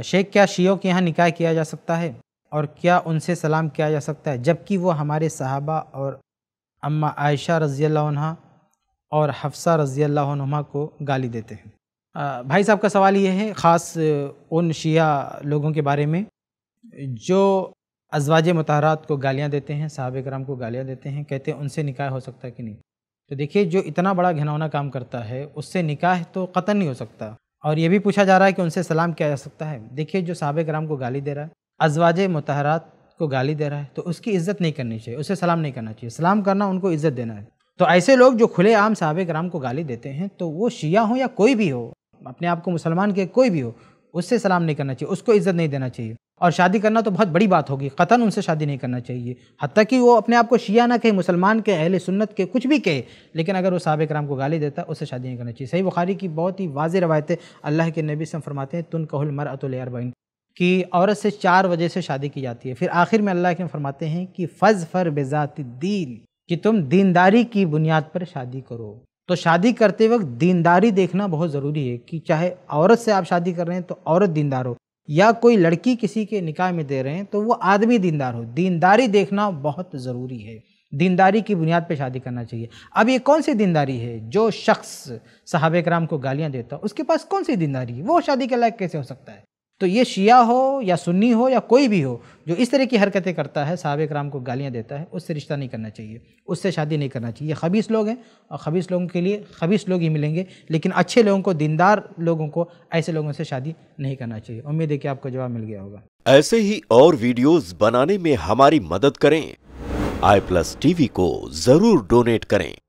शेख क्या शियों के यहाँ निकाह किया जा सकता है और क्या उनसे सलाम किया जा सकता है जबकि वो हमारे सहाबा और अम्मा आयशा रज़ी अल्लाह और हफ्सा रज़ी अल्लाह को गाली देते हैं भाई साहब का सवाल ये है ख़ास उन शिया लोगों के बारे में जो अजवाज मतहरात को गालियाँ देते हैं साहब कराम को गालियाँ देते हैं कहते हैं उनसे निकाह हो सकता है कि नहीं तो देखिए जो इतना बड़ा घनौना काम करता है उससे निकाह तो क़तन नहीं हो सकता और ये भी पूछा जा रहा है कि उनसे सलाम किया जा सकता है देखिए जो साहब कराम को गाली दे रहा है अजवाज मतहरात को गाली दे रहा है तो उसकी इज्जत नहीं करनी चाहिए उसे सलाम नहीं करना चाहिए सलाम करना उनको इज्जत देना है तो ऐसे लोग जो खुले आम साहब कराम को गाली देते हैं तो वो शिया हो या कोई भी हो अपने आप को मुसलमान के कोई भी हो उससे सलाम नहीं करना चाहिए उसको इज्जत नहीं देना चाहिए और शादी करना तो बहुत बड़ी बात होगी क़तन उनसे शादी नहीं करना चाहिए हती कि वो अपने आप को शिया ना कहे मुसलमान के अहल सुन्नत के कुछ भी कहे लेकिन अगर वो साहब कराम को गाली देता उससे शादी नहीं करना चाहिए सही बुखारी की बहुत ही वाज रवायतें अल्लाह के नबी से फरमाते हैं तुन कहुल मर अतुलरबाइन कि औरत से चार वजह से शादी की जाती है फिर आखिर में अल्लाह के फरमाते हैं कि फ़ज़ फ़र बेज़ात दीन कि तुम दीनदारी की बुनियाद पर शादी करो तो शादी करते वक्त दीनदारी देखना बहुत ज़रूरी है कि चाहे औरत से आप शादी कर रहे हैं तो औरत दीनदार हो या कोई लड़की किसी के निकाय में दे रहे हैं तो वो आदमी दीनदार हो दीनदारी देखना बहुत ज़रूरी है दीनदारी की बुनियाद पे शादी करना चाहिए अब ये कौन सी दीनदारी है जो शख्स साहब कराम को गालियाँ देता उसके पास कौन सी दीनदारी है वो शादी के लायक कैसे हो सकता है तो ये शिया हो या सुन्नी हो या कोई भी हो जो इस तरह की हरकतें करता है साहब कराम को गालियाँ देता है उससे रिश्ता नहीं करना चाहिए उससे शादी नहीं करना चाहिए खबीस लोग हैं और खबीस लोगों के लिए खबीस लोग ही मिलेंगे लेकिन अच्छे लोगों को दीनदार लोगों को ऐसे लोगों से शादी नहीं करना चाहिए उम्मीद है कि आपको जवाब मिल गया होगा ऐसे ही और वीडियोज़ बनाने में हमारी मदद करें आई प्लस टीवी को ज़रूर डोनेट करें